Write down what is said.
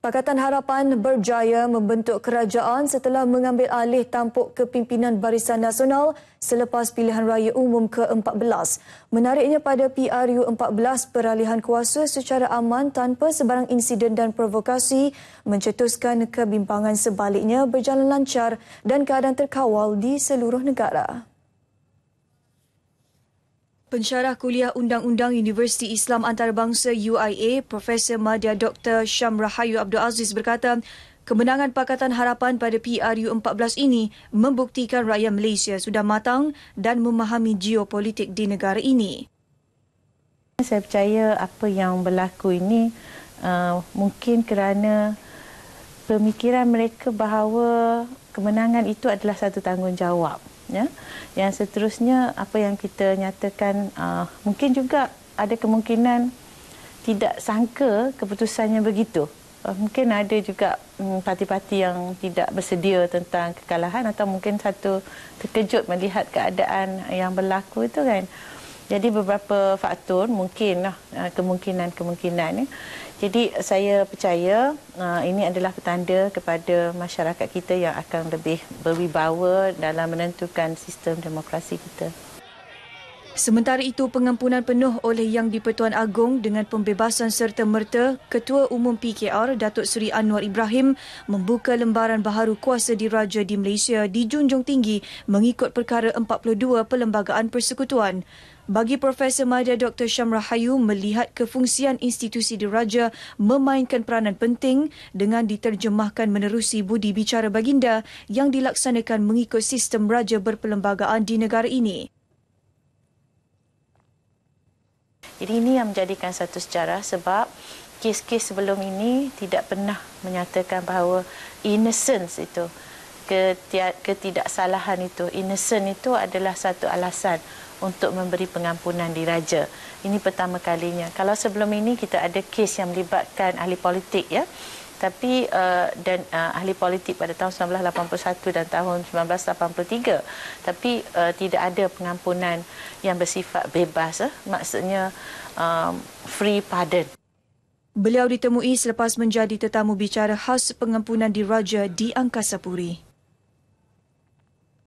Pakatan Harapan berjaya membentuk kerajaan setelah mengambil alih tampuk kepimpinan Barisan Nasional selepas pilihan raya umum ke-14. Menariknya pada PRU-14, peralihan kuasa secara aman tanpa sebarang insiden dan provokasi mencetuskan kebimbangan sebaliknya berjalan lancar dan keadaan terkawal di seluruh negara. Pensyarah Kuliah Undang-Undang Universiti Islam Antarabangsa UIA, Profesor Madya Dr. Syam Rahayu Abdul Aziz berkata, kemenangan Pakatan Harapan pada PRU14 ini membuktikan rakyat Malaysia sudah matang dan memahami geopolitik di negara ini. Saya percaya apa yang berlaku ini uh, mungkin kerana pemikiran mereka bahawa kemenangan itu adalah satu tanggungjawab ya. Yang seterusnya apa yang kita nyatakan uh, mungkin juga ada kemungkinan tidak sangka keputusannya begitu. Uh, mungkin ada juga hmm, parti-parti um, yang tidak bersedia tentang kekalahan atau mungkin satu terkejut melihat keadaan yang berlaku itu kan. Jadi beberapa faktor mungkin lah uh, kemungkinan-kemungkinan ni. Ya. Jadi saya percaya uh, ini adalah petanda kepada masyarakat kita yang akan lebih berwibawa dalam menentukan sistem demokrasi kita. Sementara itu, pengampunan penuh oleh Yang di-Pertuan Agong dengan pembebasan serta merta Ketua Umum PKR Datuk Seri Anwar Ibrahim membuka lembaran baharu kuasa diraja di Malaysia dijunjung tinggi mengikut perkara 42 Perlembagaan Persekutuan. Bagi Profesor Madya Dr. Syamrah Hayu, melihat kefungsian institusi diraja memainkan peranan penting dengan diterjemahkan menerusi budi bicara baginda yang dilaksanakan mengikut sistem raja berperlembagaan di negara ini. Jadi ini yang menjadikan satu sejarah sebab kes-kes sebelum ini tidak pernah menyatakan bahawa innocence itu ketidaksalahan itu, innocent itu adalah satu alasan untuk memberi pengampunan diraja. Ini pertama kalinya. Kalau sebelum ini kita ada kes yang melibatkan ahli politik ya. Tapi uh, dan uh, ahli politik pada tahun 1981 dan tahun 1983 tapi uh, tidak ada pengampunan yang bersifat bebas eh? maksudnya um, free pardon. Beliau ditemui selepas menjadi tetamu bicara khas pengampunan diraja di Angkasa Puri.